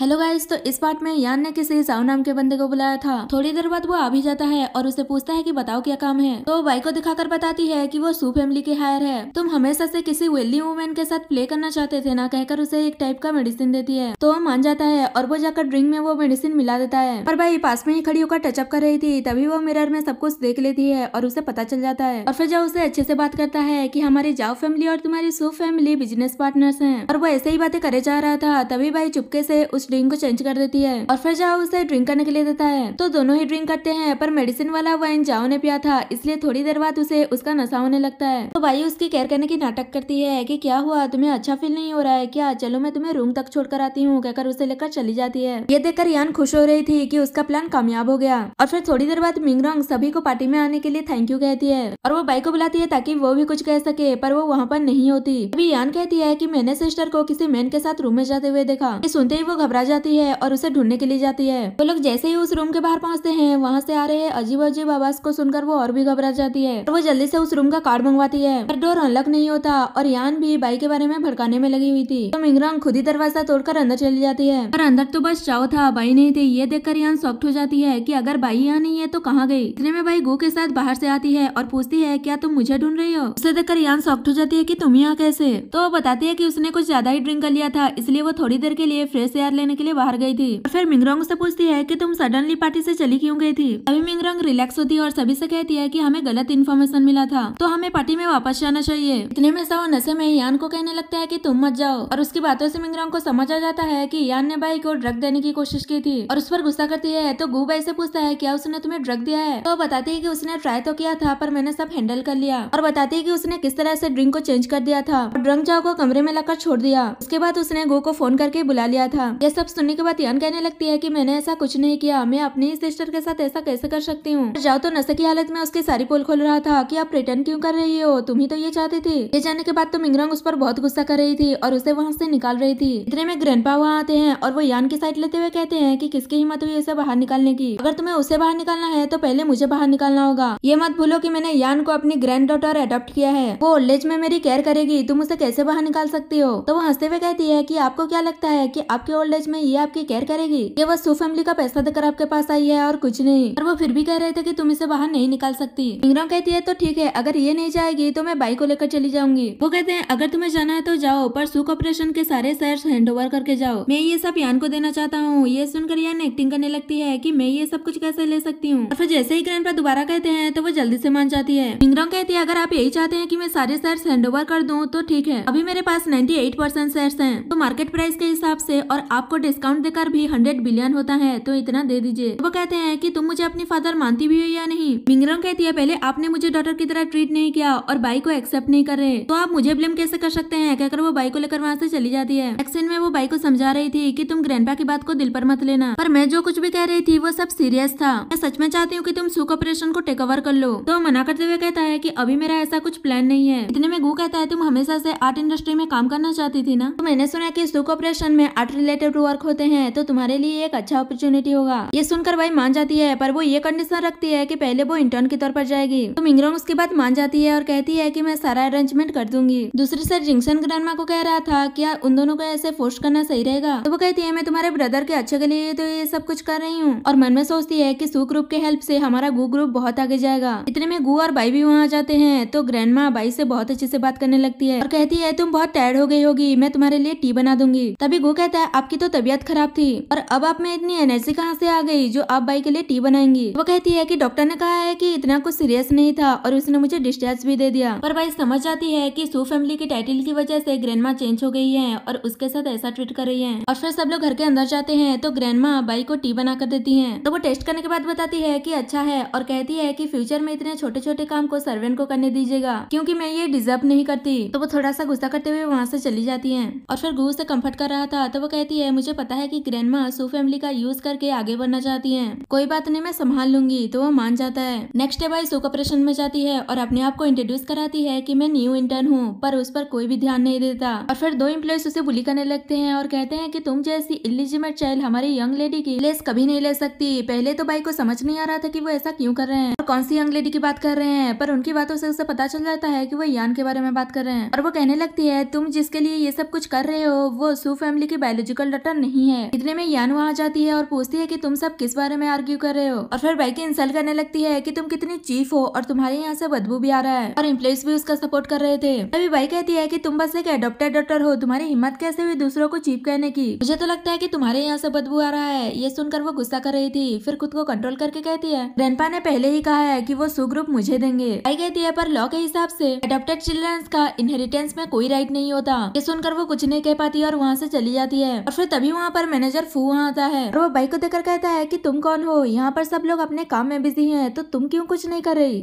hello guys तो इस part में यान ने किसी साउ नाम के बंदे को बुलाया था थोड़ी देर बाद वो आ भी जाता है और उसे पूछता है कि बताओ क्या काम है तो भाई को दिखाकर बताती है कि वो सू फैमिली के हायर है तुम हमेशा से किसी वेल्दी वुमेन के साथ प्ले करना चाहते थे ना कहकर उसे एक टाइप का मेडिसिन देती है तो मान जाता है और वो जाकर ड्रिंक में वो मेडिसिन मिला देता है पर भाई पास में ही खड़ी होकर टचअप कर रही थी तभी वो मिरर में सब कुछ देख लेती है और उसे पता चल जाता है और फिर जब उसे अच्छे से बात करता है की हमारी जाओ फैमिली और तुम्हारी सू फैमिली बिजनेस पार्टनर है और वो ऐसे ही बातें करे जा रहा था तभी भाई चुपके से उस ड्रिंक को चेंज कर देती है और फिर जाओ उसे ड्रिंक करने के लिए देता है तो दोनों ही ड्रिंक करते हैं पर मेडिसिन वाला वाइन जाओ ने पिया था इसलिए थोड़ी देर बाद उसे उसका नशा होने लगता है तो भाई उसकी केयर करने की नाटक करती है की क्या हुआ तुम्हें अच्छा फील नहीं हो रहा है क्या चलो मैं तुम्हें रूम तक छोड़कर आती हूँ कहकर उसे लेकर चली जाती है ये देखकर यान खुश हो रही थी की उसका प्लान कामयाब हो गया और फिर थोड़ी देर बाद मिंगरोंग सभी को पार्टी में आने के लिए थैंक यू कहती है और वो बाई को बुलाती है ताकि वो भी कुछ कह सके पर वो वहाँ पर नहीं होती अभी यान कहती है की मैंने सिस्टर को किसी मैन के साथ रूम में जाते हुए देखा सुनते ही वो घबरा घबरा जाती है और उसे ढूंढने के लिए जाती है वो लोग जैसे ही उस रूम के बाहर पहुंचते हैं वहाँ से आ रहे अजीब अजीब आवाज को सुनकर वो और भी घबरा जाती है वो जल्दी से उस रूम का कार्ड मंगवाती है पर डोर अनलॉक नहीं होता और यान भी बाई के बारे में भड़काने में लगी हुई थी तो मिंगरांग खुद ही दरवाजा तोड़कर अंदर चली जाती है पर अंदर तो बस चाव था बाई नहीं थी ये देखकर यान सॉफ्ट हो जाती है की अगर बाई यहाँ नहीं है तो कहाँ गई इतने में बाई गो के साथ बाहर से आती है और पूछती है क्या तुम मुझे ढूंढ रही हो उसे देखकर यान सॉफ्ट हो जाती है की तुम यहाँ कैसे तो वो बताती है की उसने कुछ ज्यादा ही ड्रिंक कर लिया था इसलिए वो थोड़ी देर के लिए फ्रेश एयर लेने के लिए बाहर गई थी और फिर मिंगरोंग से पूछती है कि तुम सडनली पार्टी से चली क्यों गई थी अभी मिंगरोंग रिलैक्स होती है और सभी से कहती है कि हमें गलत इन्फॉर्मेशन मिला था तो हमें पार्टी में वापस जाना चाहिए इतने में सब नशे में यान को कहने लगता है की तुम मत जाओ और उसकी बातों से मिंगरोंग को समझ आ जाता है की यान ने बाई को ड्रग देने की कोशिश की थी और उस पर गुस्सा करती है तो गू बाई से पूछता है क्या उसने तुम्हें ड्रग दिया है तो बताती है की उसने ट्राई तो किया था पर मैंने सब हैंडल कर लिया और बताती है की उसने किस तरह से ड्रिंक को चेंज कर दिया था और ड्रंक जाओ को कमरे में लाकर छोड़ दिया उसके बाद उसने गो को फोन करके बुला लिया था ये सब सुनने के बाद यान कहने लगती है कि मैंने ऐसा कुछ नहीं किया मैं अपनी सिस्टर के साथ ऐसा कैसे कर सकती हूँ जाओ तो नशे की हालत में उसके सारी पोल खोल रहा था कि आप रिटर्न क्यों कर रही हो तुम ही तो ये चाहते थे ये जाने के बाद तो मिंगरंग उस पर बहुत गुस्सा कर रही थी और उसे वहाँ से निकाल रही थी इतने में ग्रैंडपा वहाँ आते हैं और वो यान की साइड लेते हुए कहते हैं कि किसकी हिम्मत हुई उसे बाहर निकालने की अगर तुम्हें उसे बाहर निकालना है तो पहले मुझे बाहर निकालना होगा ये मत भूलो की मैंने यान को अपनी ग्रैंड डॉटर अडोप्ट किया है वो ओल्ड एज में मेरी केयर करेगी तुम उसे कैसे बाहर निकाल सकती हो तो वो हंसते हुए कहती है की आपको क्या लगता है की आपके ओल्ड एज मैरिज में ये आपकी केयर करेगी ये बस टू फैमिली का पैसा देकर आपके पास आई है और कुछ नहीं और वो फिर भी कह रहे थे की तुम इसे बाहर नहीं निकाल सकती इंग्राम कहती है तो ठीक है अगर ये नहीं जाएगी तो मैं बाइक को लेकर चली जाऊंगी वो कहते हैं अगर तुम्हें जाना है तो जाओ पर सुख ऑपरेशन के सारे सेयर्स हैंड ओवर करके जाओ मैं ये सब यान को देना चाहता हूँ ये सुनकर यान एक्टिंग करने लगती है की मैं ये सब कुछ कैसे ले सकती हूँ और फिर जैसे ही ग्रैंड दोबारा कहते हैं तो वो जल्दी से मान जाती है इंग्राम कहती है अगर आप यही चाहते हैं की मैं सारे शेयर हैंड ओवर कर दूँ तो ठीक है अभी मेरे पास नाइन्टी एट परसेंट शेयर है तो मार्केट प्राइस के हिसाब से और आपको आपको डिस्काउंट देकर भी हंड्रेड बिलियन होता है तो इतना दे दीजिए वो कहते हैं की तुम मुझे अपनी फादर मानती भी हो या नहीं मिंगरम कहती है पहले आपने मुझे डॉटर की तरह ट्रीट नहीं किया और बाई को एक्सेप्ट नहीं कर रहे तो आप मुझे ब्लेम कैसे कर सकते हैं कहकर वो बाई को लेकर वहाँ ऐसी चली जाती है एक्सेंट में वो बाई को समझा रही थी की तुम ग्रैंड की बात को दिल पर मत लेना पर मैं जो कुछ भी कह रही थी वो सब सीरियस था मैं सच में चाहती हूँ की तुम सुख ऑपरेशन को टेक ओवर कर लो तो मना करते हुए कहता है की अभी मेरा ऐसा कुछ प्लान नहीं है इतने में गू कहता है तुम हमेशा ऐसी आर्ट इंडस्ट्री में काम करना चाहती थी ना तो मैंने सुना की सुख ऑपरेशन में आर्ट रिलेटेड वर्क होते हैं तो तुम्हारे लिए एक अच्छा अपॉर्चुनिटी होगा ये सुनकर भाई मान जाती है पर वो ये कंडीशन रखती है कि पहले वो इंटर्न के तौर पर जाएगी तो मिंगरोन उसके बाद मान जाती है और कहती है कि मैं सारा अरेंजमेंट कर दूंगी दूसरी सर जिंगसन ग्रामा को कह रहा था क्या उन दोनों को ऐसे फोर्स करना सही रहेगा तो वो कहती है मैं तुम्हारे ब्रदर के अच्छे के लिए तो ये सब कुछ कर रही हूँ और मन में सोचती है की सुख ग्रुप के हेल्प से हमारा गु ग्रुप बहुत आगे जाएगा इतने में गु और भाई भी वहाँ जाते हैं तो ग्रैंड भाई से बहुत अच्छे से बात करने लगती है और कहती है तुम बहुत टायर्ड हो गई होगी मैं तुम्हारे लिए टी बना दूंगी तभी गु कहता है आपकी तो तो तबियत खराब थी और अब आप में इतनी एनर्जी कहाँ से आ गई जो आप भाई के लिए टी बनाएंगी वो कहती है की डॉक्टर ने कहा है की इतना कुछ सीरियस नहीं था और उसने मुझे डिस्चार्ज भी दे दिया पर भाई समझ जाती है की सू फैमिली के टाइटल की वजह से ग्रैंड चेंज हो गई है और उसके साथ ऐसा ट्रीट कर रही है और फिर सब लोग घर के अंदर जाते हैं तो ग्रैंड बाई को टी बना कर देती है तो वो टेस्ट करने के बाद बताती है की अच्छा है और कहती है की फ्यूचर में इतने छोटे छोटे काम को सर्वेंट को करने दीजिएगा क्यूँकी मैं ये डिजर्व नहीं करती तो वो थोड़ा सा गुस्सा करते हुए वहाँ से चली जाती है और फिर गुरु से कम्फर्ट कर रहा था तो वो कहती है मुझे पता है कि ग्रैंडमा सू फैमिली का यूज करके आगे बढ़ना चाहती है कोई बात नहीं मैं संभाल लूंगी तो वो मान जाता है नेक्स्ट डे बाई सू में जाती है और अपने आप को इंट्रोड्यूस कराती है की मैं न्यू इंटर्न हूँ पर उस पर कोई भी ध्यान नहीं देता और फिर दो इम्प्लॉयज उसे बुली करने लगते हैं और कहते हैं की तुम जैसी इलिजिमेट चाइल्ड हमारी यंग लेडी की प्लेस कभी नहीं ले सकती पहले तो भाई को समझ नहीं आ रहा था की वो ऐसा क्यूँ कर रहे हैं कौन सी यंग लेडी की बात कर रहे हैं पर उनकी बातों से उसे पता चल जाता है कि वो यान के बारे में बात कर रहे हैं और वो कहने लगती है तुम जिसके लिए ये सब कुछ कर रहे हो वो सू फैमिली की बायोलॉजिकल डॉटर नहीं है इतने में यान वहाँ जाती है और पूछती है की तुम सब किस बारे में आर्ग्यू कर रहे हो और फिर बैकी इंसल्ट करने लगती है की तुम कितनी चीफ हो और तुम्हारे यहाँ से बदबू भी आ रहा है और इम्प्लॉइज भी उसका सपोर्ट कर रहे थे तभी भाई कहती है की तुम बस एक एडोप्टेड डॉटर हो तुम्हारी हिम्मत कैसे हुई दूसरों को चीप कहने की मुझे तो लगता है की तुम्हारे यहाँ से बदबू आ रहा है ये सुनकर वो गुस्सा कर रही थी फिर खुद को कंट्रोल करके कहती है ग्रैंडपा ने पहले ही कहा कहा है कि वो सुग्रुप मुझे देंगे आई कहती है पर लॉ के हिसाब से अडोप्टेड चिल्ड्रंस का इनहेरिटेंस में कोई राइट नहीं होता ये सुनकर वो कुछ नहीं कह पाती और वहाँ से चली जाती है और फिर तभी वहाँ पर मैनेजर फू वहाँ आता है और वो बाइक को देखकर कहता है की तुम कौन हो यहाँ पर सब लोग अपने काम में बिजी है तो तुम क्यूँ कुछ नहीं कर रही